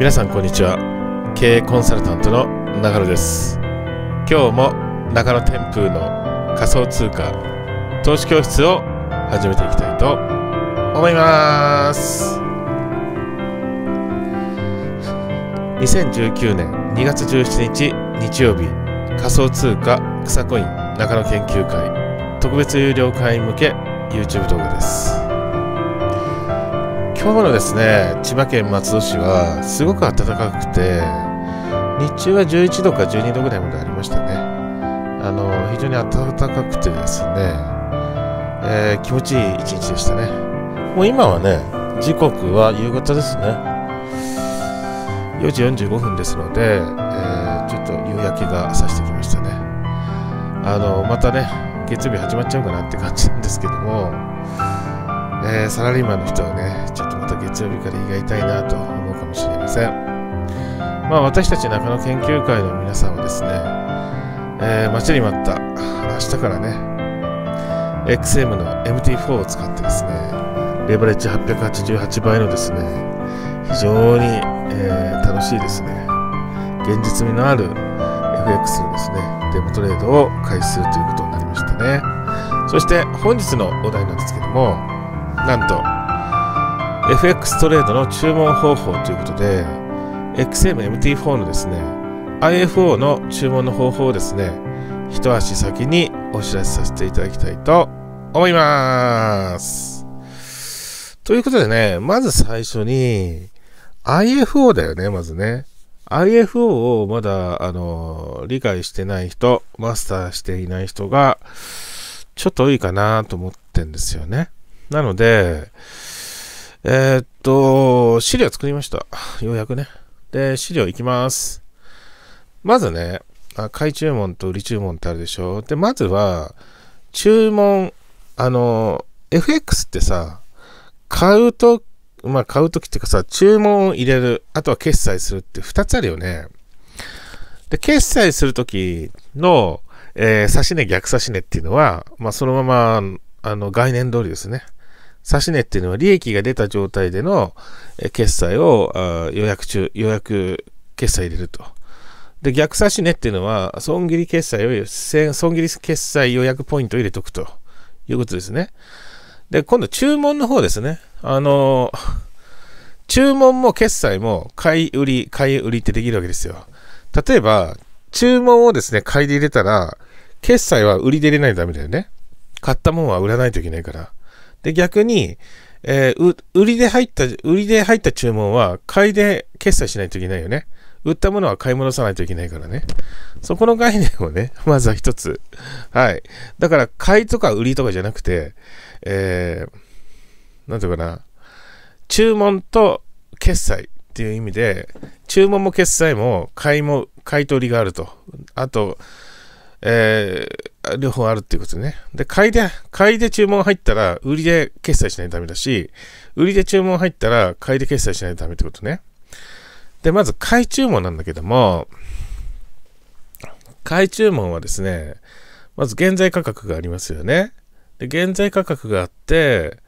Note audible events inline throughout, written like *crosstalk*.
皆さんこんにちは経営コンサルタントの中野です今日も中野天風の仮想通貨投資教室を始めていきたいと思います2019年2月17日日曜日仮想通貨草コイン中野研究会特別有料会員向け YouTube 動画です今日のですね、千葉県松戸市はすごく暖かくて、日中は11度か12度ぐらいまでありましたね。あの、非常に暖かくてですね、えー、気持ちいい一日でしたね。もう今はね、時刻は夕方ですね。4時45分ですので、えー、ちょっと夕焼けがさしてきましたね。あの、またね、月曜日始まっちゃうかなって感じなんですけども、えー、サラリーマンの人はね、ちょっと月曜日から胃が痛いなと思うかもしれません。まあ私たち中野研究会の皆さんはですね、えー、待ちに待った明日からね、XM の MT4 を使ってですね、レバレッジ888倍のですね、非常に、えー、楽しいですね、現実味のある FX のですね、デモトレードを開始するということになりましたね。そして本日のお題なんですけども、なんと、FX トレードの注文方法ということで XMMT4 のですね IFO の注文の方法をですね一足先にお知らせさせていただきたいと思いますということでねまず最初に IFO だよねまずね IFO をまだあの理解してない人マスターしていない人がちょっと多いかなと思ってんですよねなので、えー、っと、資料作りました。ようやくね。で、資料いきます。まずね、あ買い注文と売り注文ってあるでしょ。で、まずは、注文、あの、FX ってさ、買うと、まあ、買うときっていうかさ、注文を入れる、あとは決済するって2つあるよね。で、決済するときの、えー、差し値、逆差し値っていうのは、まあ、そのまま、あの、概念通りですね。指値っていうのは利益が出た状態での決済を予約中、予約決済入れると。で、逆指値っていうのは損切り決済を、損切り決済予約ポイントを入れとくということですね。で、今度注文の方ですね。あの、注文も決済も買い売り、買い売りってできるわけですよ。例えば、注文をですね、買いで入れたら、決済は売りで入れないとダメだよね。買ったもんは売らないといけないから。で、逆に、えー、売りで入った、売りで入った注文は、買いで決済しないといけないよね。売ったものは買い戻さないといけないからね。そこの概念をね、*laughs* まずは一つ。はい。だから、買いとか売りとかじゃなくて、えー、なんていうかな、注文と決済っていう意味で、注文も決済も買いも、買い取りがあると。あと、えー、両方あるっていうことでね。で、買いで、買いで注文入ったら、売りで決済しないとダメだし、売りで注文入ったら、買いで決済しないとダメってことね。で、まず、買い注文なんだけども、買い注文はですね、まず現在価格がありますよね。で、現在価格があって、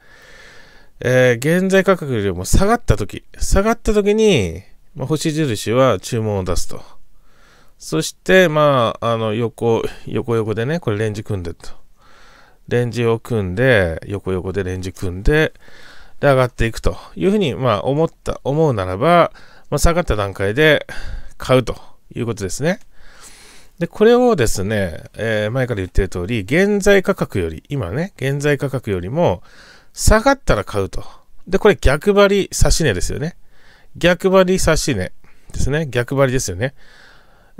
えー、現在価格よりも下がった時、下がった時に、まあ、星印は注文を出すと。そして、まあ、あの、横、横横でね、これレンジ組んでと。レンジを組んで、横横でレンジ組んで、で、上がっていくというふうに、まあ、思った、思うならば、まあ、下がった段階で買うということですね。で、これをですね、えー、前から言ってる通り、現在価格より、今ね、現在価格よりも、下がったら買うと。で、これ逆張り差し値ですよね。逆張り差し値ですね。逆張りですよね。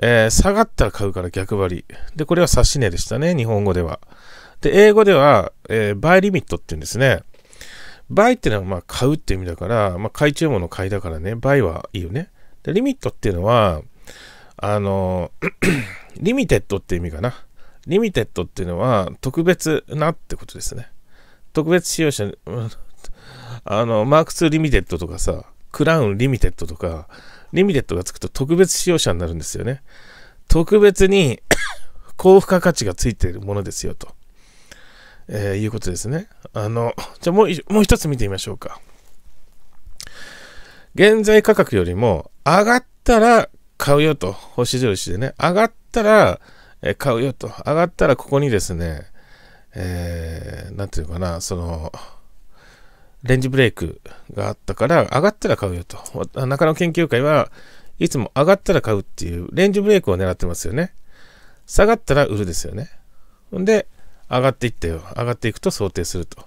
えー、下がったら買うから逆張り。で、これは指し値でしたね、日本語では。で、英語では、えー、バイリミットって言うんですね。バイっていうのは、まあ、買うって意味だから、まあ、買い注文の買いだからね、バイはいいよね。で、リミットっていうのは、あの、リミテッドって意味かな。リミテッドっていうのは、特別なってことですね。特別使用者、あの、マーク2リミテッドとかさ、クラウンリミテッドとか、リミテッドがつくと特別使用者になるんですよね。特別に *coughs* 高付加価値がついているものですよと、えー、いうことですね。あの、じゃあもうもう一つ見てみましょうか。現在価格よりも上がったら買うよと、星印でね、上がったら買うよと、上がったらここにですね、えー、なんていうかな、その、レンジブレイクがあったから、上がったら買うよと。中野研究会はいつも上がったら買うっていう、レンジブレイクを狙ってますよね。下がったら売るですよね。ほんで、上がっていったよ。上がっていくと想定すると。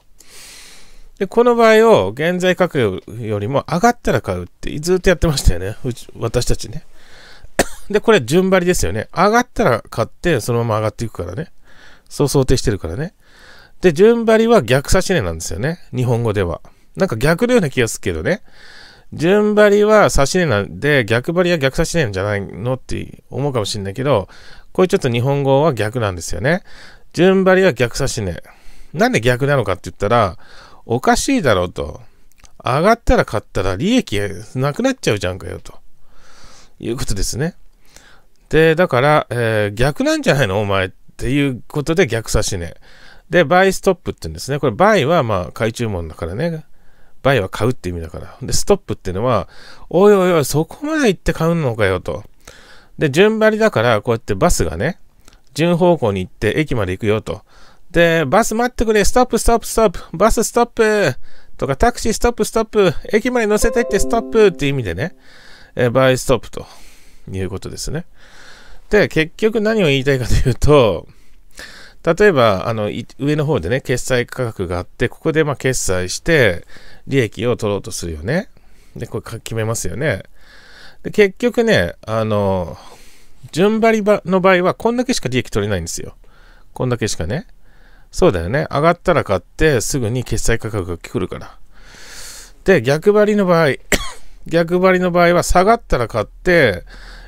で、この場合を現在価格よりも上がったら買うってずっとやってましたよね。私たちね。*coughs* で、これ順張りですよね。上がったら買って、そのまま上がっていくからね。そう想定してるからね。で、順張りは逆差し根なんですよね。日本語では。なんか逆のような気がするけどね。順張りは差し根なんで、逆張りは逆差し根じゃないのって思うかもしれないけど、これちょっと日本語は逆なんですよね。順張りは逆差し根。なんで逆なのかって言ったら、おかしいだろうと。上がったら買ったら利益なくなっちゃうじゃんかよと。いうことですね。で、だから、えー、逆なんじゃないのお前っていうことで逆差し根、ね。で、バイストップって言うんですね。これ、バイは、まあ、買い注文だからね。バイは買うって意味だから。で、ストップっていうのは、おいおいおい、そこまで行って買うのかよと。で、順張りだから、こうやってバスがね、順方向に行って駅まで行くよと。で、バス待ってくれ、ストップ、ストップ、ストップ、バスストップとか、タクシーストップ、ストップ、駅まで乗せてってストップって意味でね、えバイストップということですね。で、結局何を言いたいかというと、例えば、あの、上の方でね、決済価格があって、ここでまあ決済して、利益を取ろうとするよね。で、これ決めますよね。で、結局ね、あの、順張りの場合は、こんだけしか利益取れないんですよ。こんだけしかね。そうだよね。上がったら買って、すぐに決済価格が来るから。で、逆張りの場合、*coughs* 逆張りの場合は、下がったら買って、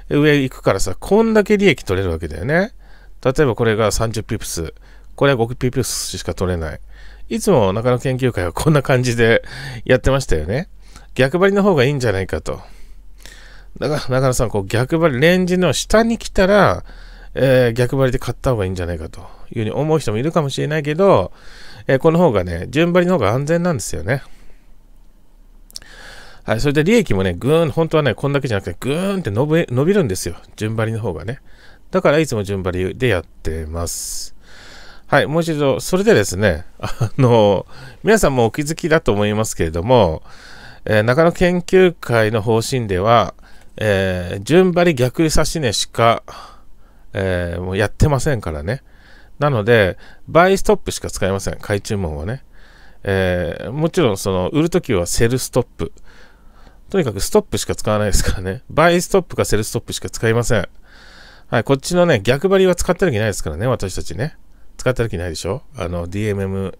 上行くからさ、こんだけ利益取れるわけだよね。例えばこれが30ピプス、これは5ピプスしか取れない。いつも中野研究会はこんな感じでやってましたよね。逆張りの方がいいんじゃないかと。だから中野さん、こう逆張り、レンジの下に来たら、えー、逆張りで買った方がいいんじゃないかというふうに思う人もいるかもしれないけど、えー、この方がね、順張りの方が安全なんですよね。はい、それで利益もね、ぐーん、本当はね、こんだけじゃなくて、ぐーんって伸び伸びるんですよ。順張りの方がね。だからいつも順張りでやってます。はい、もう一度、それでですね、あの、皆さんもお気づきだと思いますけれども、えー、中野研究会の方針では、えー、順張り逆指し値しか、えー、もうやってませんからね。なので、バイストップしか使えません、買い注文はね。えー、もちろん、その、売るときはセルストップ。とにかくストップしか使わないですからね。バイストップかセルストップしか使いません。はい、こっちのね、逆張りは使った気ないですからね、私たちね。使った気ないでしょあの、DMMFX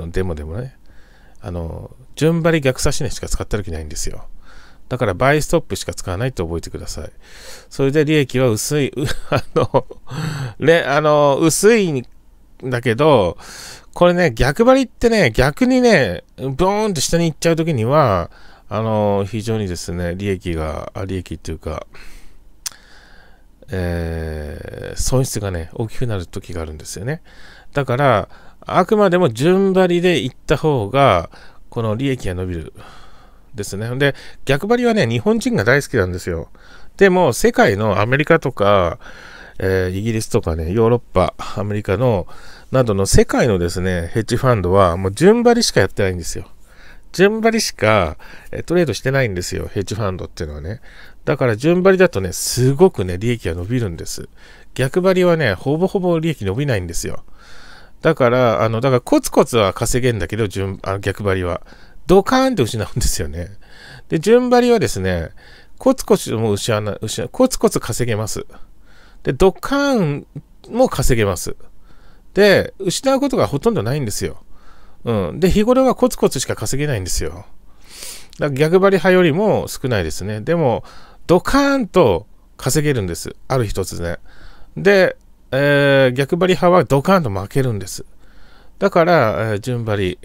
のデモでもね。あの、順張り逆差し値しか使った気ないんですよ。だから、バイストップしか使わないって覚えてください。それで利益は薄い、*laughs* あの、ね、あの、薄いんだけど、これね、逆張りってね、逆にね、ブーンと下に行っちゃう時には、あの、非常にですね、利益が、利益っていうか、えー、損失がね、大きくなる時があるんですよね。だから、あくまでも順張りでいった方が、この利益が伸びる。ですね。で、逆張りはね、日本人が大好きなんですよ。でも、世界のアメリカとか、えー、イギリスとかね、ヨーロッパ、アメリカの、などの世界のですね、ヘッジファンドは、もう順張りしかやってないんですよ。順張りしか、えー、トレードしてないんですよ、ヘッジファンドっていうのはね。だから順張りだとね、すごくね、利益が伸びるんです。逆張りはね、ほぼほぼ利益伸びないんですよ。だから、あの、だからコツコツは稼げんだけど、順あ逆張りは。ドカーンって失うんですよね。で、順張りはですね、コツコツも失わ失コツコツ稼げます。で、ドカーンも稼げます。で、失うことがほとんどないんですよ。うん。で、日頃はコツコツしか稼げないんですよ。だから逆張り派よりも少ないですね。でも、ドカーンと稼げるんです。ある一つね。で、えー、逆張り派はドカーンと負けるんです。だから、えー、順張り、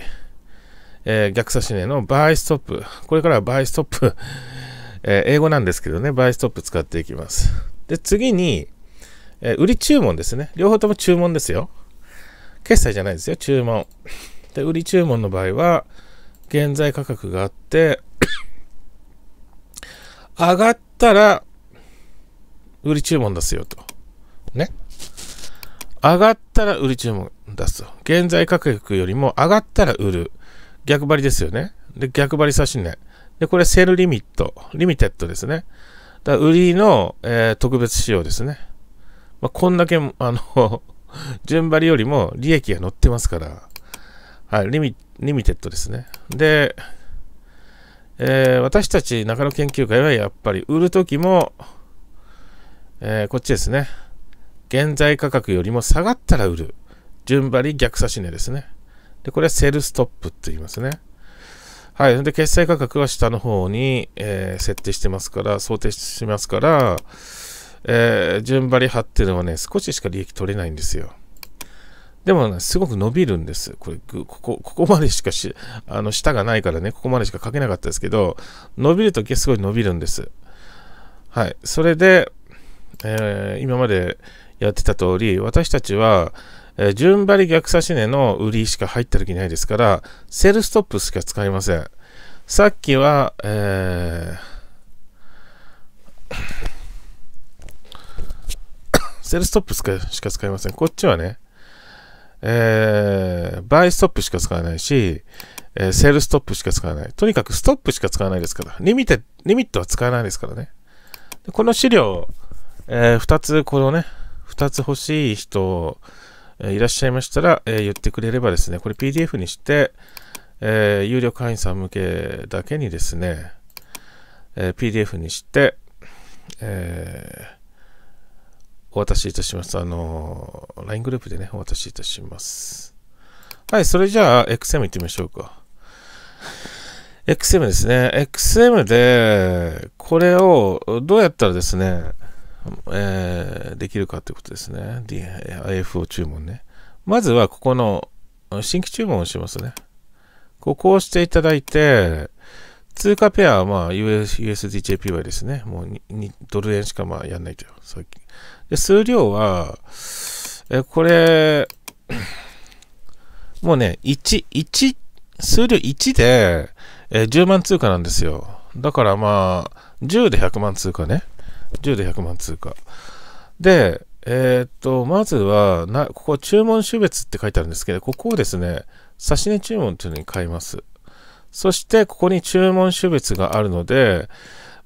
えー、逆差し値のバイストップ。これからはバイストップ、*laughs* え英語なんですけどね、バイストップ使っていきます。で、次に、え売り注文ですね。両方とも注文ですよ。決済じゃないですよ、注文。で、売り注文の場合は、現在価格があって *clears throat* 上がっったら、売り注文出すよと。ね。上がったら売り注文出すと。現在価格よりも上がったら売る。逆張りですよね。で、逆張り差し値、で、これセルリミット。リミテッドですね。だ売りの、えー、特別仕様ですね。まあ、こんだけ、あの順張りよりも利益が乗ってますから、はい、リミ、リミテッドですね。で、えー、私たち中野研究会はやっぱり売るときも、えー、こっちですね。現在価格よりも下がったら売る。順張り逆差し値ですね。で、これはセルストップって言いますね。はい。で、決済価格は下の方に、えー、設定してますから、想定しますから、えー、順張り張ってるのはね、少ししか利益取れないんですよ。でも、ね、すごく伸びるんです。これ、ここ、ここまでしかし、あの、下がないからね、ここまでしか書けなかったですけど、伸びるときはすごい伸びるんです。はい。それで、えー、今までやってた通り、私たちは、えー、順張り逆差し値の売りしか入った時ないですから、セルストップしか使いません。さっきは、えー、セルストップしか使いません。こっちはね、えー、バイストップしか使わないし、えー、セールストップしか使わない。とにかくストップしか使わないですから、リミテリミットは使わないですからね。この資料、えー、2つ、このね、2つ欲しい人、えー、いらっしゃいましたら、えー、言ってくれればですね、これ PDF にして、えー、有力会員さん向けだけにですね、えー、PDF にして、えーお渡しいたします。あの、LINE グループでね、お渡しいたします。はい、それじゃあ、XM 行ってみましょうか。XM ですね。XM で、これをどうやったらですね、えー、できるかということですね。IFO 注文ね。まずは、ここの新規注文をしますね。ここを押していただいて、通貨ペアは、まあ、US、d j p y ですね。もうドル円しかまあやんないとさっき。で数量は、えこれ、*coughs* もうね、1、1、数量1で、え10万通貨なんですよ。だからまあ、10で100万通貨ね。10で100万通貨。で、えー、っと、まずはな、ここ注文種別って書いてあるんですけど、ここをですね、差し値注文っていうのに変えます。そして、ここに注文種別があるので、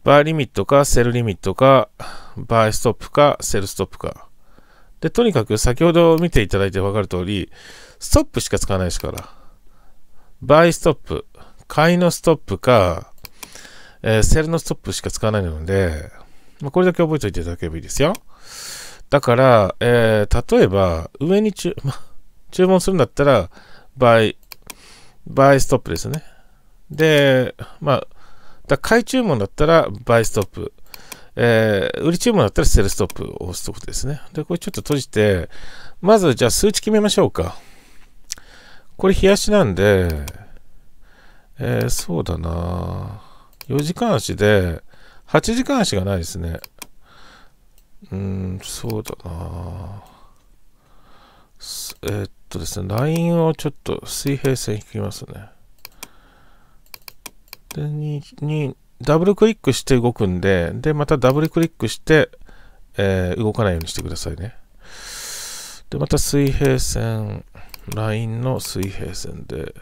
バーリミットかセルリミットか、バーストップかセルストップか。で、とにかく先ほど見ていただいて分かる通り、ストップしか使わないですから。バイストップ、買いのストップか、えー、セルのストップしか使わないので、まあ、これだけ覚えておいていただければいいですよ。だから、えー、例えば、上に注、*laughs* ま、注文するんだったら、バイ、バイストップですね。で、まあ、だ買い注文だったら、バイストップ。えー、売り注文だったらセルストップを押すとことですね。で、これちょっと閉じて、まずじゃあ数値決めましょうか。これ冷やしなんで、えー、そうだな4時間足で、8時間足がないですね。うん、そうだなえー、っとですね、ラインをちょっと水平線引きますね。でににダブルクリックして動くんででまたダブルクリックして、えー、動かないようにしてくださいねでまた水平線ラインの水平線で、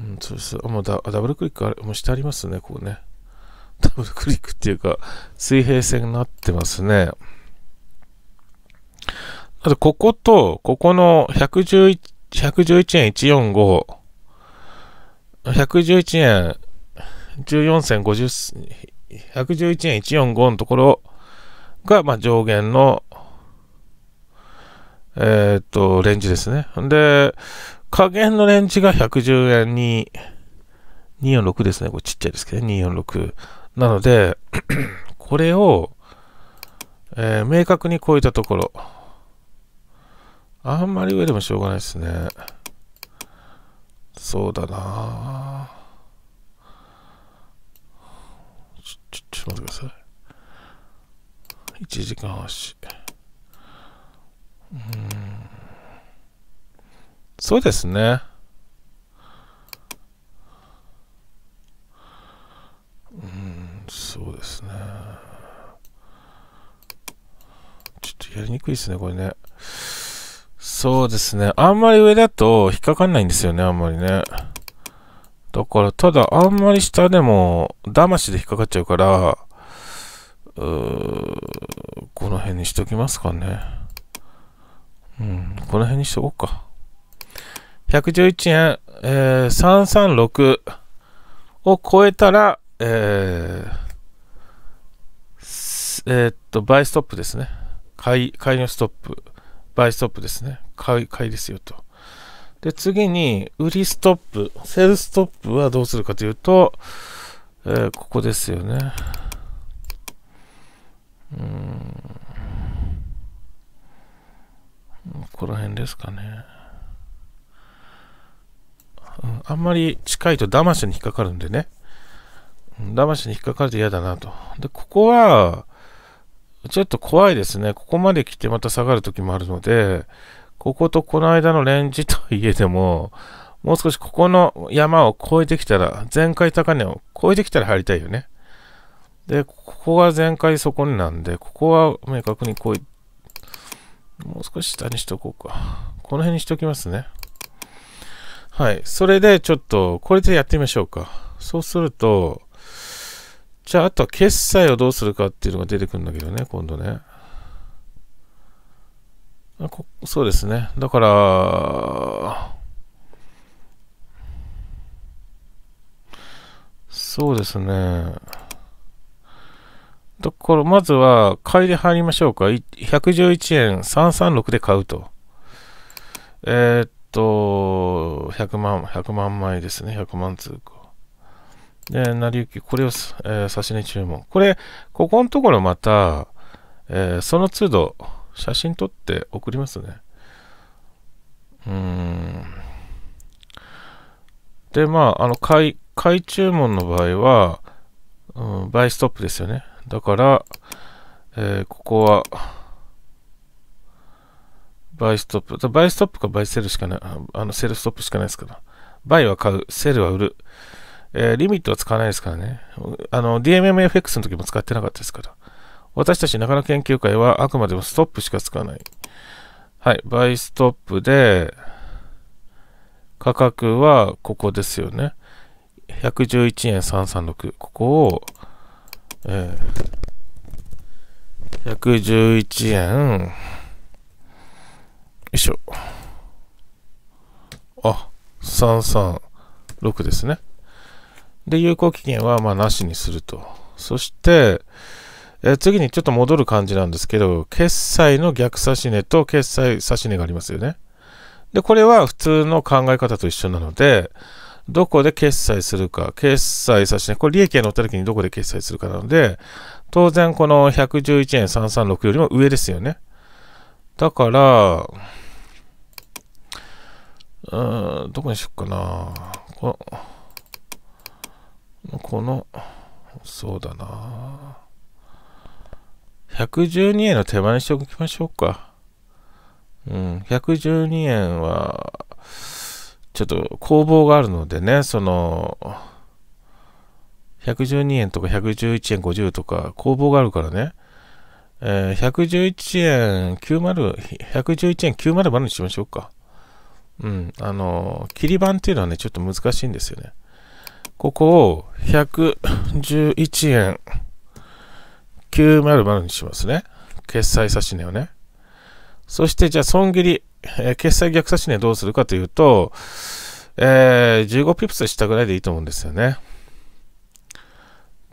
うん、そうそうもうダダブルクリックあれもうしてありますねここね *laughs* ダブルクリックっていうか水平線になってますねあとこことここの111 111円145 111円14銭50、111円145のところが、まあ、上限の、えー、っと、レンジですね。で、下限のレンジが110円に、246ですね。これちっちゃいですけどね。246。なので、*clears throat* これを、えー、明確に超えたところ。あんまり上でもしょうがないですね。そうだなちょ、ちょ、ちょ、待ってください。1時間足。うん。そうですね。うん、そうですね。ちょっとやりにくいですね、これね。そうですね。あんまり上だと引っかかんないんですよね、あんまりね。だから、ただ、あんまり下でも、騙しで引っかかっちゃうから、うーこの辺にしときますかね。うん、この辺にしとこうか。111円、えー、336を超えたら、えー、えー、っと、バイストップですね。買い、買いのストップ。バイストップですね。買い、買いですよと。で、次に、売りストップ。セールストップはどうするかというと、えー、ここですよね。うん。ここら辺ですかね。あんまり近いと騙しに引っかかるんでね。騙しに引っかかると嫌だなと。で、ここは、ちょっと怖いですね。ここまで来てまた下がる時もあるので、こことこの間のレンジといえても、もう少しここの山を越えてきたら、前回高値を越えてきたら入りたいよね。で、ここが前回底になんで、ここは明確にこう、もう少し下にしとこうか。この辺にしときますね。はい。それでちょっと、これでやってみましょうか。そうすると、じゃあ、あとは決済をどうするかっていうのが出てくるんだけどね、今度ね。あこそうですね。だから、そうですね。だから、まずは、買いで入りましょうか。111円336で買うと。えー、っと、100万、100万枚ですね。100万通貨。で、成り行き、これを、えー、差し値注文。これ、ここのところまた、えー、その都度、写真撮って送りますね。うーん。で、まあ、あの、買い、注文の場合は、うん、バイストップですよね。だから、えー、ここは、バイストップ。バイストップかバイセルしかない、あの、セルストップしかないですから。バイは買う、セルは売る。えー、リミットは使わないですからね。あの、DMMFX の時も使ってなかったですから。私たち中野研究会はあくまでもストップしか使わない。はい、バイストップで、価格はここですよね。111円336。ここを、えー、111円、よいしょ。あ、336ですね。で、有効期限はまなしにすると。そして、え次にちょっと戻る感じなんですけど、決済の逆指値と決済指値がありますよね。で、これは普通の考え方と一緒なので、どこで決済するか、決済差し値、これ利益が乗った時にどこで決済するかなので、当然この111円336よりも上ですよね。だから、うーん、どこにしよっかな。このこの、そうだな112円の手前にしておきましょうか。うん、112円は、ちょっと工房があるのでね、その、112円とか111円50とか工房があるからね、えー、111円90、111円90までにしましょうか。うん、あの、切り板っていうのはね、ちょっと難しいんですよね。ここを111円900にしますね。決済差し値をね。そしてじゃあ損切り、えー、決済逆差し値どうするかというと、えー、15ピプスしたぐらいでいいと思うんですよね。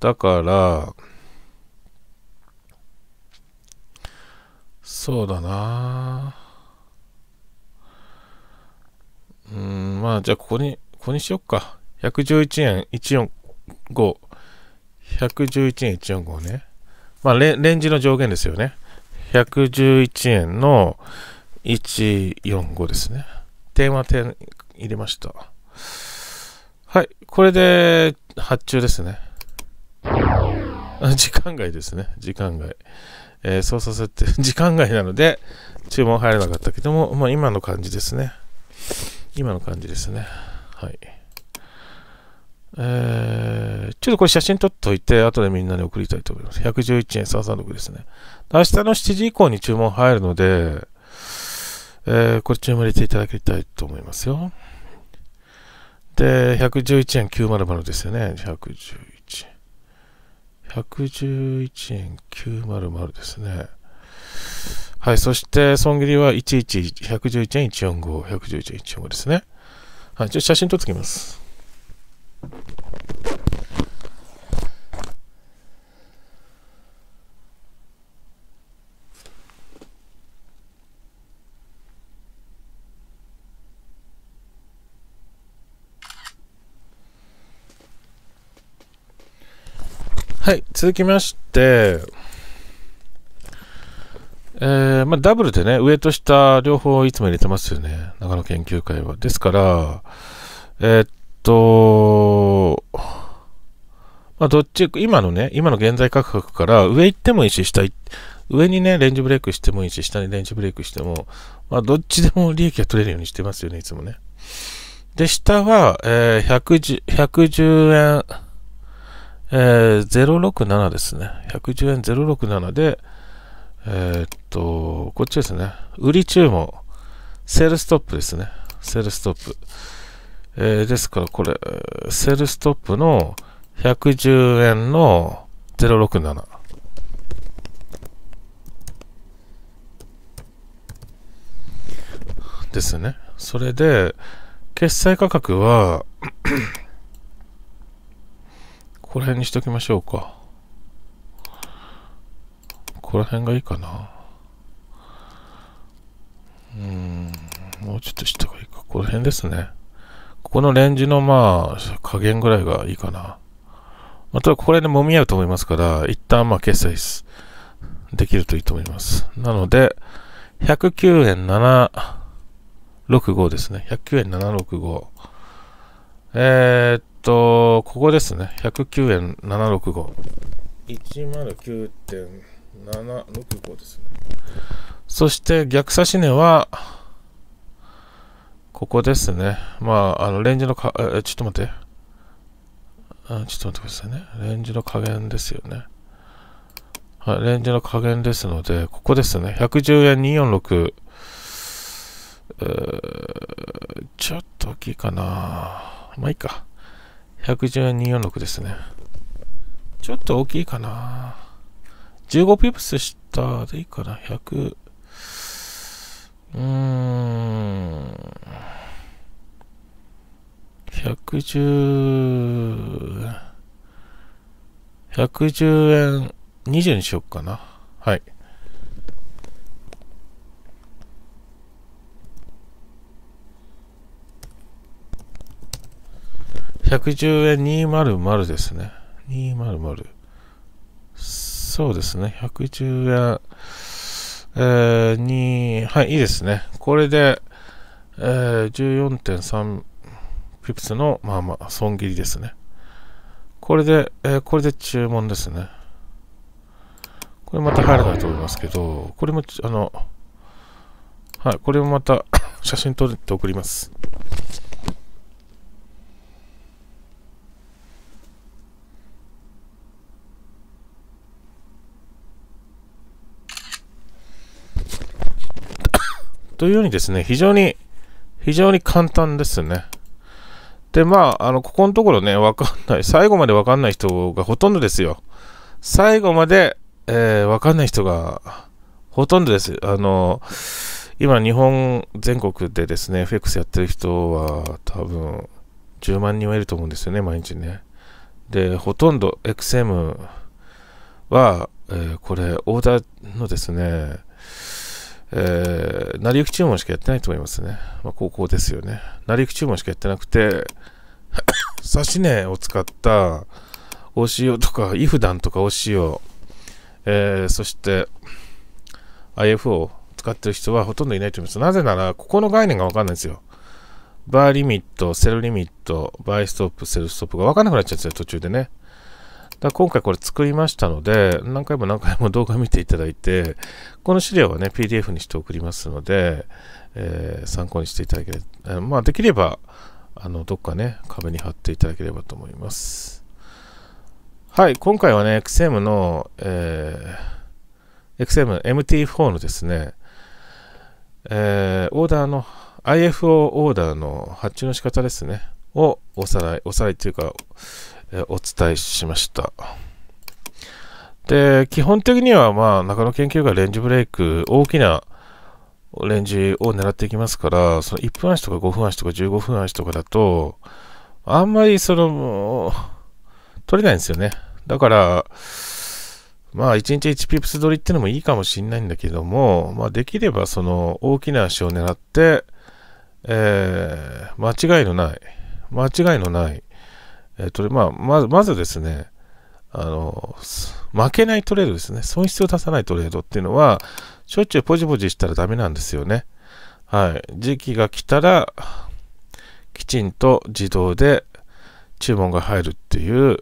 だから、そうだなうん、まあじゃあここに、ここにしよっか。111円145。111円145ね。まあレ、レンジの上限ですよね。111円の145ですね。点は点入れました。はい。これで発注ですね。*laughs* 時間外ですね。時間外。えー、そうさせて、*laughs* 時間外なので、注文入れなかったけども、まあ、今の感じですね。今の感じですね。はい。えー、ちょっとこれ写真撮っといて、後でみんなに送りたいと思います。111円336ですね。明日の7時以降に注文入るので、えー、これ注文入れていただきたいと思いますよ。で、111円900ですよね。111。111円900ですね。はい。そして、損切りは11、111円145、111円145ですね。はい。ちょっと写真撮ってきます。はい、続きまして、えー、まあ、ダブルでね、上と下両方いつも入れてますよね、長野研究会は。ですから、えー、っと、まあ、どっち、今のね、今の現在価格から上行ってもいいし、下行上にね、レンジブレイクしてもいいし、下にレンジブレイクしても、まあ、どっちでも利益が取れるようにしてますよね、いつもね。で、下は、えー、110円、えー、067ですね。110円067で、えー、っと、こっちですね。売り注文。セールストップですね。セールストップ。えー、ですからこれ、セールストップの110円の067。ですね。それで、決済価格はここら辺にしときましょうか。ここら辺がいいかな。うん、もうちょっとし下がいいか。ここら辺ですね。ここのレンジのまあ、加減ぐらいがいいかな。また、はここら辺で揉み合うと思いますから、一旦まあ、決済できるといいと思います。なので、109円765ですね。109円765。えー、っと、ここですね。109円765。109.765ですね。そして逆差し値は、ここですね。まあ、あの、レンジのか、え、ちょっと待って。あちょっと待ってくださいね。レンジの加減ですよね。はい、レンジの加減ですので、ここですね。110円246。えちょっと大きいかな。まあいいか。114.246ですね。ちょっと大きいかな。15ピプス下でいいかな。100。うーん。110。110円20にしよっかな。はい。110円200ですね。200。そうですね。110円、えー、に、はい、いいですね。これで、えー、14.3ピプスの、まあまあ、損切りですね。これで、えー、これで注文ですね。これまた入らないと思いますけど、これも、あの、はい、これもまた *coughs* 写真撮って送ります。というようにですね、非常に、非常に簡単ですね。で、まあ、あの、ここのところね、わかんない、最後までわかんない人がほとんどですよ。最後まで、えー、わかんない人がほとんどです。あの、今、日本全国でですね、FX やってる人は多分10万人はいると思うんですよね、毎日ね。で、ほとんど XM は、えー、これ、オーダーのですね、えー、成り行き注文しかやってないと思いますね。まあ、高校ですよね。成り行き注文しかやってなくて、*coughs* 刺し根を使ったお塩とか、イフダンとかお塩、えー、そして IFO を使ってる人はほとんどいないと思います。なぜなら、ここの概念がわかんないんですよ。バーリミット、セルリミット、バイストップ、セルストップがわかんなくなっちゃうんですよ、途中でね。だ今回これ作りましたので、何回も何回も動画見ていただいて、この資料はね、PDF にして送りますので、えー、参考にしていただければ、えー、まあ、できれば、あの、どっかね、壁に貼っていただければと思います。はい、今回はね、XM の、えー、XM MT4 のですね、えー、オーダーの、IFO オーダーの発注の仕方ですね、をおさらい、おさらいというか、お伝えしました。で、基本的には、まあ、中野研究会レンジブレイク、大きなレンジを狙っていきますから、その1分足とか5分足とか15分足とかだと、あんまりその、取れないんですよね。だから、まあ、1日1ピプス取りってのもいいかもしんないんだけども、まあ、できればその大きな足を狙って、えー、間違いのない、間違いのない、えー、とまあ、まず、まずですね、あの、負けないトレードですね。損失を出さないトレードっていうのは、しょっちゅうポジポジしたらダメなんですよね。はい。時期が来たら、きちんと自動で注文が入るっていう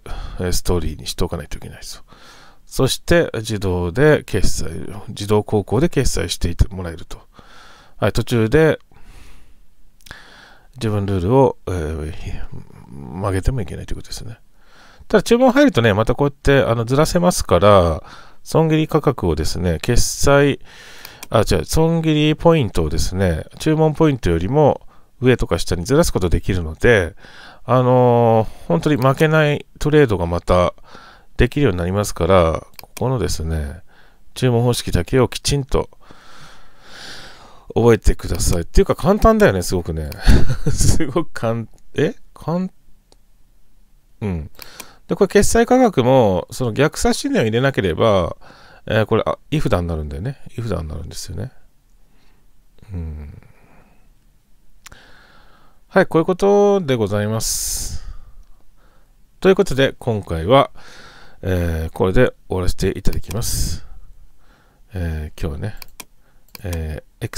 ストーリーにしておかないといけないですそして、自動で決済、自動高校で決済していてもらえると。はい。途中で、自分ルールを、えー曲げてもいけないということですね。ただ注文入るとね、またこうやってあのずらせますから、損切り価格をですね、決済、あ、違う、損切りポイントをですね、注文ポイントよりも上とか下にずらすことできるので、あのー、本当に負けないトレードがまたできるようになりますから、ここのですね、注文方式だけをきちんと覚えてください。っていうか簡単だよね、すごくね。*laughs* すごく簡、え簡うん。で、これ決済価格も、その逆差し値を入れなければ、えー、これ、あ、イフダになるんだよね。イフダになるんですよね。うん。はい、こういうことでございます。ということで、今回は、えー、これで終わらせていただきます。えー、今日はね、えー、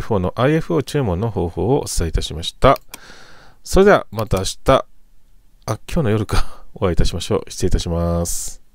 XMMT4 の IFO 注文の方法をお伝えいたしました。それではまた明日。あ、今日の夜か。*laughs* お会いいたしましょう。失礼いたします。